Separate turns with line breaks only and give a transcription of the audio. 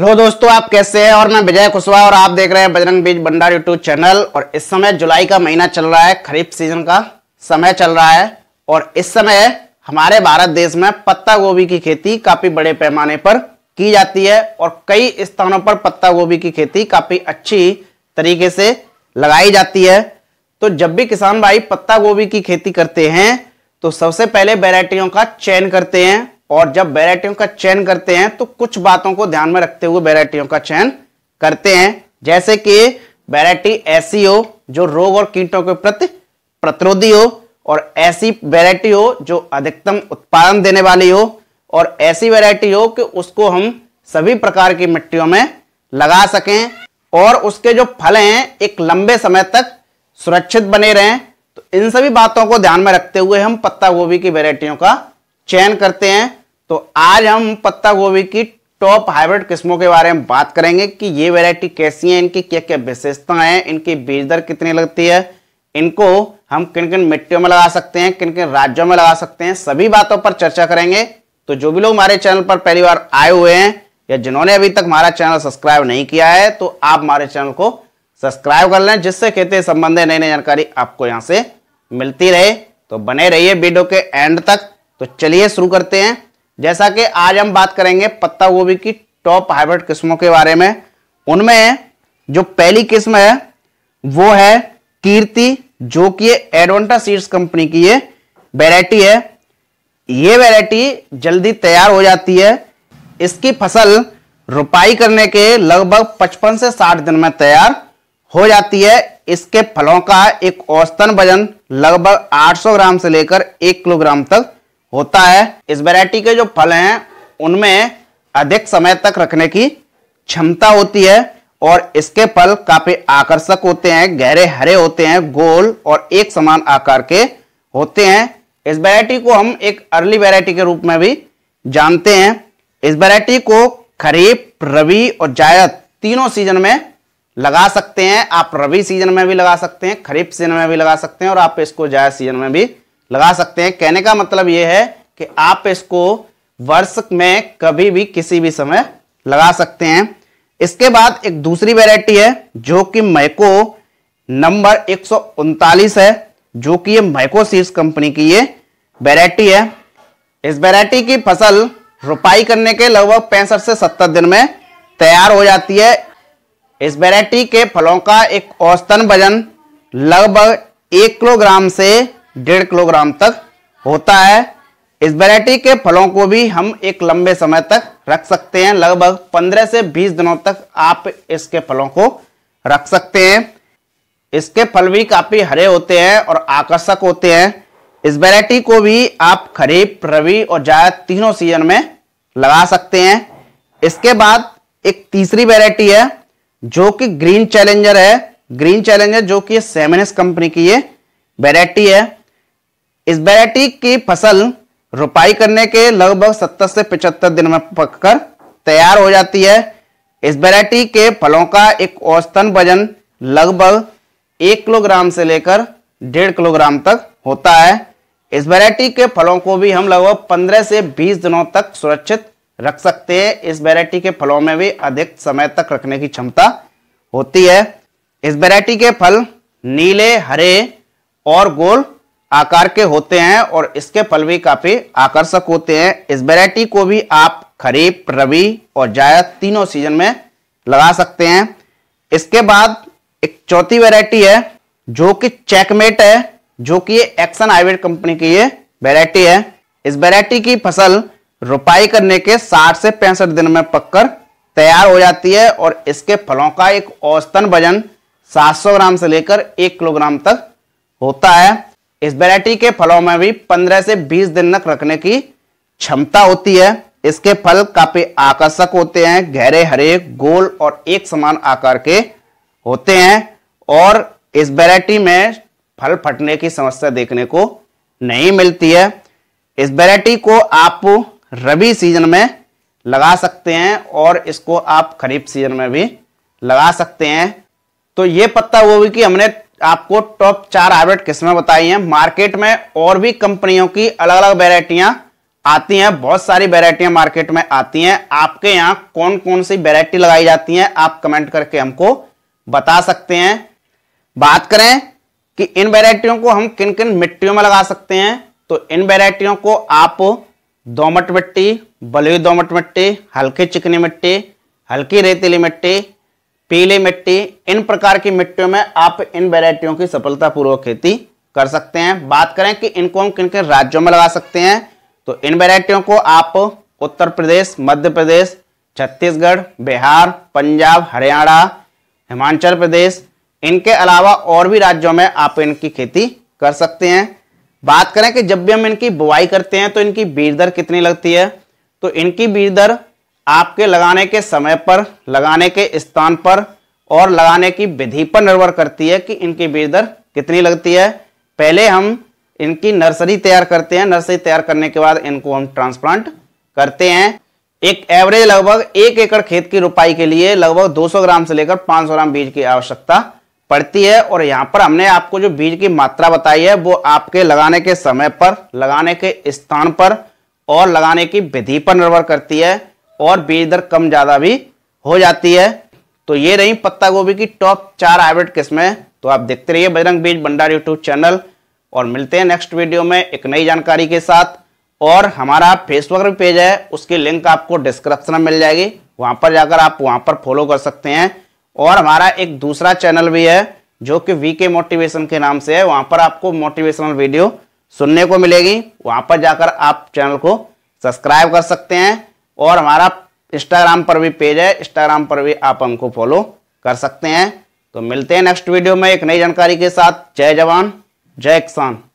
hello दोस्तों आप कैसे हैं और मैं विजय कुशवाहा और आप देख रहे हैं बजरंग बीज भंडार यूट्यूब चैनल और इस समय जुलाई का महीना चल रहा है खरीफ सीजन का समय चल रहा है और इस समय हमारे भारत देश में पत्ता गोभी की खेती काफी बड़े पैमाने पर की जाती है और कई स्थानों पर पत्ता गोभी की खेती काफी अच्छी तरीके से लगाई जाती है तो जब भी किसान भाई पत्ता गोभी की खेती करते हैं तो सबसे पहले वेराइटियों का चयन करते हैं और जब वेराइटियों का चयन करते हैं तो कुछ बातों को ध्यान में रखते हुए वेराइटियों का चयन करते हैं जैसे कि वेराइटी ऐसी हो जो रोग और कीटों के प्रति प्रतिरोधी हो और ऐसी वेराइटी हो जो अधिकतम उत्पादन देने वाली हो और ऐसी वेराइटी हो कि उसको हम सभी प्रकार की मिट्टियों में लगा सकें और उसके जो फल हैं एक लंबे समय तक सुरक्षित बने रहें तो इन सभी बातों को ध्यान में रखते हुए हम पत्ता गोभी की वेराइटियों का चयन करते हैं तो आज हम पत्ता गोभी की टॉप हाइब्रिड किस्मों के बारे में बात करेंगे कि ये वैरायटी कैसी है इनकी क्या क्या विशेषताएं हैं इनकी बीज दर कितनी लगती है इनको हम किन किन मिट्टियों में लगा सकते हैं किन किन राज्यों में लगा सकते हैं सभी बातों पर चर्चा करेंगे तो जो भी लोग हमारे चैनल पर पहली बार आए हुए हैं या जिन्होंने अभी तक हमारा चैनल सब्सक्राइब नहीं किया है तो आप हमारे चैनल को सब्सक्राइब कर लें जिससे खेती संबंधित नई नई जानकारी आपको यहाँ से मिलती रहे तो बने रहिए वीडियो के एंड तक तो चलिए शुरू करते हैं जैसा कि आज हम बात करेंगे पत्ता गोभी की टॉप हाइब्रिड किस्मों के बारे में उनमें जो पहली किस्म है वो है कीर्ति जो कि एडवेंटा सीड्स कंपनी की ये है ये वेरायटी जल्दी तैयार हो जाती है इसकी फसल रुपाई करने के लगभग 55 से 60 दिन में तैयार हो जाती है इसके फलों का एक औसतन वजन लगभग 800 ग्राम से लेकर 1 किलोग्राम तक होता है इस वैरायटी के जो फल हैं उनमें अधिक समय तक रखने की क्षमता होती है और इसके फल काफी आकर्षक होते हैं गहरे हरे होते हैं गोल और एक समान आकार के होते हैं इस वैरायटी को हम एक अर्ली वैरायटी के रूप में भी जानते हैं इस वैरायटी को खरीफ रवि और जायद तीनों सीजन में लगा सकते हैं आप रवि सीजन में भी लगा सकते हैं खरीफ सीजन में भी लगा सकते हैं और आप इसको जायद सीजन में भी लगा सकते हैं कहने का मतलब यह है कि आप इसको वर्ष में कभी भी किसी भी समय लगा सकते हैं इसके बाद एक दूसरी वेराइटी है जो कि मैको नंबर एक है जो कि ये मैको सीड्स कंपनी की ये वेराइटी है इस वेराइटी की फसल रुपाई करने के लगभग पैंसठ से सत्तर दिन में तैयार हो जाती है इस वेराइटी के फलों का एक औसतन वजन लगभग एक किलोग्राम से डेढ़ किलोग्राम तक होता है इस वैरायटी के फलों को भी हम एक लंबे समय तक रख सकते हैं लगभग 15 से 20 दिनों तक आप इसके फलों को रख सकते हैं इसके फल भी काफ़ी हरे होते हैं और आकर्षक होते हैं इस वैरायटी को भी आप खरीफ रवि और जायद तीनों सीजन में लगा सकते हैं इसके बाद एक तीसरी वैरायटी है जो कि ग्रीन चैलेंजर है ग्रीन चैलेंजर जो कि सेमिनस कंपनी की ये वैरायटी है इस बैराटी की फसल रोपाई करने के लगभग 70 से 75 दिन में पककर तैयार हो जाती है इस बैराटी के फलों का एक औसतन वजन लगभग एक किलोग्राम से लेकर डेढ़ किलोग्राम तक होता है इस वैरायटी के फलों को भी हम लगभग 15 से 20 दिनों तक सुरक्षित रख सकते हैं इस वैरायटी के फलों में भी अधिक समय तक रखने की क्षमता होती है इस वैरायटी के फल नीले हरे और गोल आकार के होते हैं और इसके फल भी काफी आकर्षक होते हैं इस वेरायटी को भी आप खरीफ रबी और जायद तीनों सीजन में लगा सकते हैं इसके बाद एक चौथी वेरायटी है जो कि चेकमेट है जो कि एक्शन हाईब्रिड कंपनी की ये वेरायटी है इस वेरायटी की फसल रुपाई करने के 60 से पैंसठ दिन में पककर तैयार हो जाती है और इसके फलों का एक औसतन वजन 700 ग्राम से लेकर 1 किलोग्राम तक होता है इस वैरायटी के फलों में भी 15 से 20 दिन तक रखने की क्षमता होती है इसके फल काफी आकर्षक होते हैं गहरे हरे गोल और एक समान आकार के होते हैं और इस वैरायटी में फल फटने की समस्या देखने को नहीं मिलती है इस वैरायटी को आप रबी सीजन में लगा सकते हैं और इसको आप खरीफ सीजन में भी लगा सकते हैं तो ये पत्ता गोभी की हमने आपको टॉप चार हाइब्रिड किस्में बताई हैं मार्केट में और भी कंपनियों की अलग अलग वेराइटियां आती हैं बहुत सारी वेरायटियां मार्केट में आती हैं आपके यहाँ कौन कौन सी वेराइटी लगाई जाती हैं आप कमेंट करके हमको बता सकते हैं बात करें कि इन वेराइटियों को हम किन किन मिट्टियों में लगा सकते हैं तो इन वेराइटियों को आप दोमट मिट्टी बलुई दोमट मिट्टी हल्की चिकनी मिट्टी हल्की रेतीली मिट्टी पीली मिट्टी इन प्रकार की मिट्टियों में आप इन वेराइटियों की सफलतापूर्वक खेती कर सकते हैं बात करें कि इनको हम किन किन राज्यों में लगा सकते हैं तो इन वेराइटियों को आप उत्तर प्रदेश मध्य प्रदेश छत्तीसगढ़ बिहार पंजाब हरियाणा हिमाचल प्रदेश इनके अलावा और भी राज्यों में आप इनकी खेती कर सकते हैं बात करें कि जब भी हम इनकी बुआई करते हैं तो इनकी बीज दर कितनी लगती है तो इनकी बीज दर आपके लगाने के समय पर लगाने के स्थान पर और लगाने की विधि पर निर्भर करती है कि इनकी बीज दर कितनी लगती है पहले हम इनकी नर्सरी तैयार करते हैं नर्सरी तैयार करने के बाद इनको हम ट्रांसप्लांट करते हैं एक एवरेज लगभग एक एकड़ खेत की रुपाई के लिए लगभग 200 ग्राम से लेकर 500 ग्राम बीज की आवश्यकता पड़ती है और यहाँ पर हमने आपको जो बीज की मात्रा बताई है वो आपके लगाने के समय पर लगाने के स्थान पर और लगाने की विधि पर निर्भर करती है और बीज दर कम ज़्यादा भी हो जाती है तो ये रही पत्ता गोभी की टॉप चार हाइब्रिड किस्में तो आप देखते रहिए बजरंग बीज भंडार यूट्यूब चैनल और मिलते हैं नेक्स्ट वीडियो में एक नई जानकारी के साथ और हमारा फेसबुक पेज है उसकी लिंक आपको डिस्क्रिप्शन में मिल जाएगी वहाँ पर जाकर आप वहाँ पर फॉलो कर सकते हैं और हमारा एक दूसरा चैनल भी है जो कि वी के मोटिवेशन के नाम से है वहाँ पर आपको मोटिवेशनल वीडियो सुनने को मिलेगी वहाँ पर जाकर आप चैनल को सब्सक्राइब कर सकते हैं और हमारा इंस्टाग्राम पर भी पेज है इंस्टाग्राम पर भी आप हमको फॉलो कर सकते हैं तो मिलते हैं नेक्स्ट वीडियो में एक नई जानकारी के साथ जय जवान जय किसान